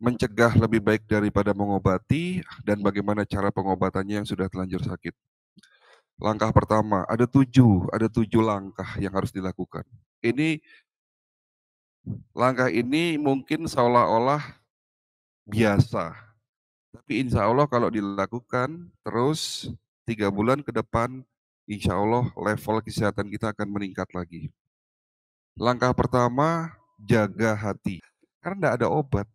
mencegah lebih baik daripada mengobati dan bagaimana cara pengobatannya yang sudah telanjur sakit. Langkah pertama, ada tujuh, ada tujuh langkah yang harus dilakukan. Ini langkah ini mungkin seolah-olah biasa, tapi insya Allah kalau dilakukan terus tiga bulan ke depan, insya Allah level kesehatan kita akan meningkat lagi. Langkah pertama, jaga hati. Karena tidak ada obat,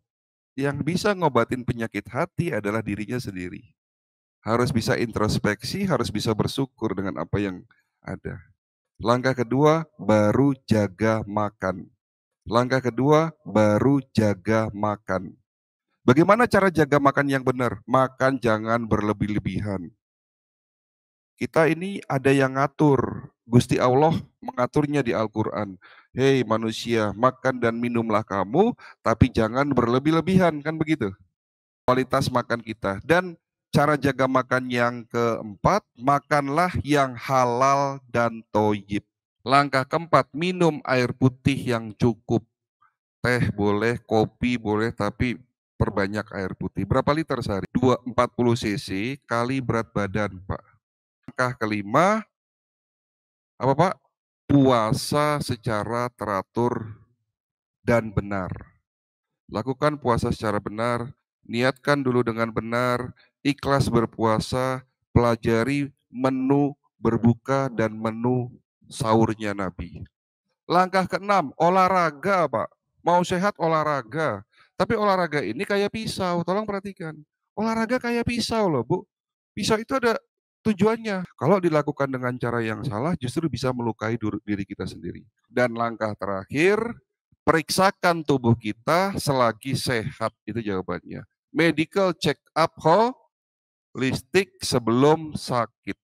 yang bisa ngobatin penyakit hati adalah dirinya sendiri. Harus bisa introspeksi, harus bisa bersyukur dengan apa yang ada. Langkah kedua, baru jaga makan. Langkah kedua, baru jaga makan. Bagaimana cara jaga makan yang benar? Makan jangan berlebih-lebihan. Kita ini ada yang ngatur, Gusti Allah mengaturnya di Al-Quran. Hei manusia, makan dan minumlah kamu, tapi jangan berlebih-lebihan, kan begitu. Kualitas makan kita. Dan cara jaga makan yang keempat, makanlah yang halal dan toyib. Langkah keempat, minum air putih yang cukup. Teh boleh, kopi boleh, tapi perbanyak air putih. Berapa liter sehari? 240 cc kali berat badan, Pak. Langkah kelima, apa Pak? Puasa secara teratur dan benar. Lakukan puasa secara benar, niatkan dulu dengan benar, ikhlas berpuasa, pelajari menu berbuka dan menu sahurnya Nabi. Langkah keenam, olahraga, Pak. Mau sehat olahraga. Tapi olahraga ini kayak pisau, tolong perhatikan. Olahraga kayak pisau loh, Bu. Pisau itu ada tujuannya. Kalau dilakukan dengan cara yang salah justru bisa melukai diri kita sendiri. Dan langkah terakhir, periksakan tubuh kita selagi sehat. Itu jawabannya. Medical check up holistik sebelum sakit.